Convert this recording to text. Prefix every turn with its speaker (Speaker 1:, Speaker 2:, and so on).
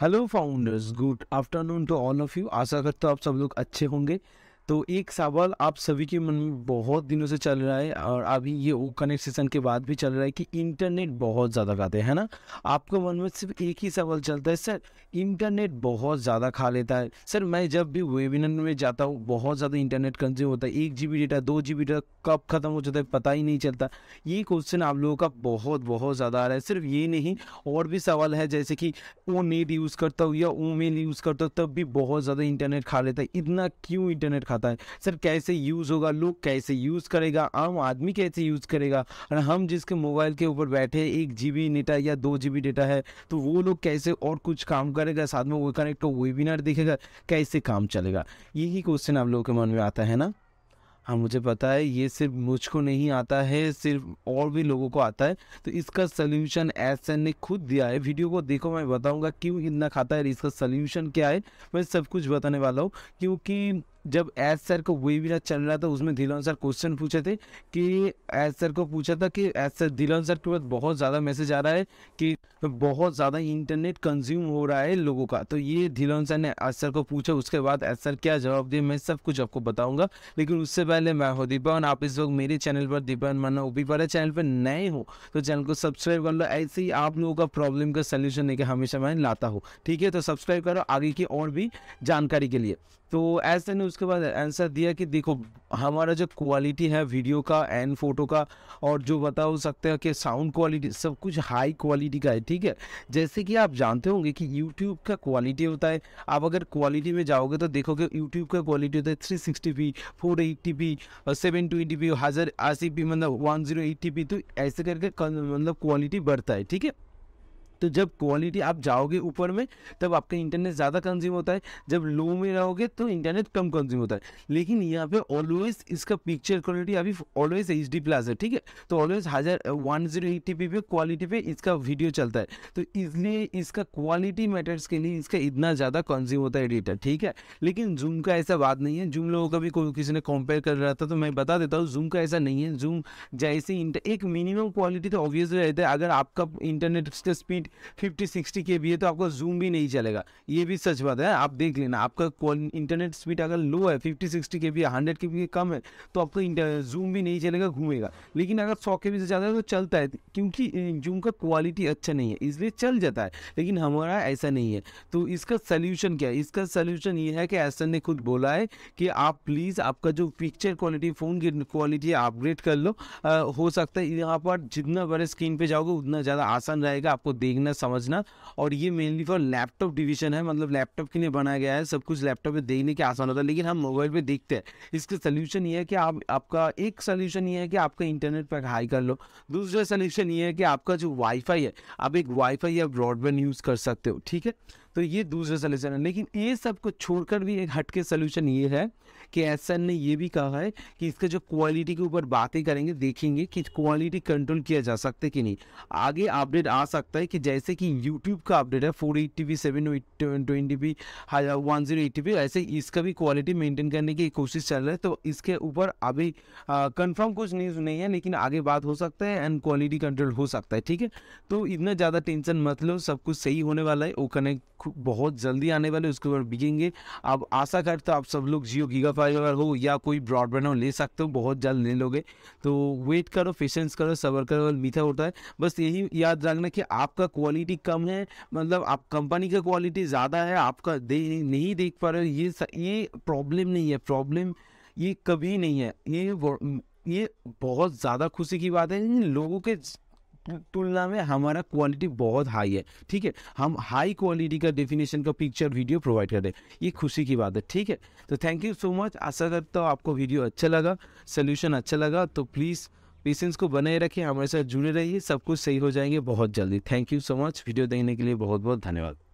Speaker 1: hello founders good afternoon to all of you आशा करता हूँ आप सब लोग अच्छे होंगे तो एक सवाल आप सभी के मन में बहुत दिनों से चल रहा है और अभी ये वो कनेक्ट सेशन के बाद भी चल रहा है कि इंटरनेट बहुत ज़्यादा खाते हैं ना आपके मन में सिर्फ एक ही सवाल चलता है सर इंटरनेट बहुत ज़्यादा खा लेता है सर मैं जब भी वेबिनार में जाता हूँ बहुत ज़्यादा इंटरनेट कंज्यूम होता है एक जी डेटा दो जी डेटा कब ख़त्म हो जाता है पता ही नहीं चलता ये क्वेश्चन आप लोगों का बहुत बहुत ज़्यादा आ रहा है सिर्फ ये नहीं और भी सवाल है जैसे कि वो नेट यूज़ करता हूँ या वो मेल यूज़ करता हूँ तब भी बहुत ज़्यादा इंटरनेट खा लेता है इतना क्यों इंटरनेट खाता आता है सर कैसे यूज़ होगा लोग कैसे यूज़ करेगा आम आदमी कैसे यूज़ करेगा और हम जिसके मोबाइल के ऊपर बैठे एक जी बी डेटा या दो जी बी डेटा है तो वो लोग कैसे और कुछ काम करेगा साथ में वो कनेक्ट हो वेबिनार देखेगा कैसे काम चलेगा यही क्वेश्चन आप लोगों के मन में आता है ना हाँ मुझे पता है ये सिर्फ मुझको नहीं आता है सिर्फ और भी लोगों को आता है तो इसका सोल्यूशन एस एन ने खुद दिया है वीडियो को देखो मैं बताऊंगा क्यों इतना खाता है इसका सोल्यूशन क्या है मैं सब कुछ बताने वाला हूँ क्योंकि जब एज सर को वेबिनार चल रहा था उसमें धीलन सर क्वेश्चन पूछे थे कि एज सर को पूछा था कि एज सर धिलोन सर के पास बहुत ज़्यादा मैसेज आ रहा है कि बहुत ज़्यादा इंटरनेट कंज्यूम हो रहा है लोगों का तो ये धीलन सर ने एज सर को पूछा उसके बाद एज सर क्या जवाब दिया मैं सब कुछ आपको बताऊँगा लेकिन उससे पहले मैं हूँ दीपावन आप इस वक्त मेरे चैनल पर दीपावन वो भी पर चैनल पर नए हो तो चैनल को सब्सक्राइब कर लो ऐसे ही आप लोगों का प्रॉब्लम का सोल्यूशन लेकर हमेशा मैं लाता हूँ ठीक है तो सब्सक्राइब करो आगे की और भी जानकारी के लिए तो ऐसे ने उसके बाद आंसर दिया कि देखो हमारा जो क्वालिटी है वीडियो का एंड फोटो का और जो बता सकते हैं कि साउंड क्वालिटी सब कुछ हाई क्वालिटी का है ठीक है जैसे कि आप जानते होंगे कि यूट्यूब का क्वालिटी होता है आप अगर क्वालिटी में जाओगे तो देखोगे यूट्यूब का क्वालिटी होता है three sixty p four eighty p seven twenty p हज़ार अस्सी पी मतलब वन जीरो एट्टी पी तो ऐसे करके मतलब क्वालिटी बढ़ता है ठीक है तो जब क्वालिटी आप जाओगे ऊपर में तब आपका इंटरनेट ज़्यादा कंज्यूम होता है जब लो में रहोगे तो इंटरनेट कम कंज्यूम होता है लेकिन यहाँ पे ऑलवेज इसका पिक्चर क्वालिटी अभी ऑलवेज एच डी प्लस है ठीक है तो ऑलवेज हज़ार वन जीरो एट्टी पी पे क्वालिटी पे इसका वीडियो चलता है तो इसलिए इसका क्वालिटी मैटर्स के लिए इसका इतना ज़्यादा कंज्यूम होता है डेटा ठीक है लेकिन जूम का ऐसा बात नहीं है जूम लोगों का भी कोई किसी ने कंपेयर कर रहा था तो मैं बता देता हूँ जूम का ऐसा नहीं है जूम जैसे एक मिनिमम क्वालिटी तो ऑब्वियस रहता है अगर आपका इंटरनेट का स्पीड फिफ्टी सिक्सटी के भी है तो आपका जूम भी नहीं चलेगा ये भी सच बात है आप देख लेना आपका इंटरनेट स्पीड अगर लो है फिफ्टी सिक्सटी के भी हंड्रेड के भी कम है तो आपका जूम भी नहीं चलेगा घूमेगा लेकिन अगर सौ के भी से ज़्यादा है तो चलता है क्योंकि जूम का क्वालिटी अच्छा नहीं है इसलिए चल जाता है लेकिन हमारा ऐसा नहीं है तो इसका सल्यूशन क्या है इसका सल्यूशन ये है कि एसन ने खुद बोला है कि आप प्लीज़ आपका जो पिक्चर क्वालिटी फ़ोन की क्वालिटी अपग्रेड कर लो आ, हो सकता है यहाँ पर जितना बड़े स्क्रीन पर जाओगे उतना ज़्यादा आसान रहेगा आपको देख सीखना समझना और ये मेनली फॉर लैपटॉप डिवीजन है मतलब लैपटॉप के लिए बनाया गया है सब कुछ लैपटॉप पे देखने के आसान होता है लेकिन हम मोबाइल पे देखते हैं इसका सोल्यूशन ये है कि आप आपका एक सोल्यूशन ये है कि आपका इंटरनेट पैक हाई कर लो दूसरा सोल्यूशन ये है कि आपका जो वाईफाई है आप एक वाईफाई या ब्रॉडबैंड यूज़ कर सकते हो ठीक है तो ये दूसरा सोल्यूशन है लेकिन ये सब को छोड़कर भी एक हटके सोल्यूशन ये है कि एसन ने ये भी कहा है कि इसके जो क्वालिटी के ऊपर बातें करेंगे देखेंगे कि क्वालिटी कंट्रोल किया जा सकता है कि नहीं आगे अपडेट आ सकता है कि जैसे कि यूट्यूब का अपडेट है four eighty p seven twenty p one zero eighty ऐसे इसका भी क्वालिटी मेंटेन करने की कोशिश चल रही है तो इसके ऊपर अभी कंफर्म कुछ न्यूज़ नहीं है लेकिन आगे बात हो सकता है एंड क्वालिटी कंट्रोल हो सकता है ठीक है तो इतना ज़्यादा टेंशन मत लो सब कुछ सही होने वाला है वो कनेक्ट बहुत जल्दी आने वाले उसके ऊपर बिकेंगे अब आशा करता आप सब लोग जियो गीगा वाईफाई अगर हो या कोई ब्रॉडबैंड हो ले सकते हो बहुत जल्द ले लोगे तो वेट करो पेशेंस करो सबर करो और मीठा होता है बस यही याद रखना कि आपका क्वालिटी कम है मतलब आप कंपनी का क्वालिटी ज़्यादा है आपका दे नहीं देख पा रहे हो ये ये प्रॉब्लम नहीं है प्रॉब्लम ये कभी नहीं है ये ये बहुत ज़्यादा खुशी की बात है लोगों के तुलना में हमारा क्वालिटी बहुत हाई है ठीक है हम हाई क्वालिटी का डेफिनेशन का पिक्चर वीडियो प्रोवाइड कर रहे हैं ये खुशी की बात है ठीक है तो थैंक यू सो मच आशा करता हूँ आपको वीडियो अच्छा लगा सोल्यूशन अच्छा लगा तो प्लीज़ पेशेंस को बनाए रखें हमारे साथ जुड़े रहिए सब कुछ सही हो जाएंगे बहुत जल्दी thank you so much video देखने के लिए बहुत बहुत धन्यवाद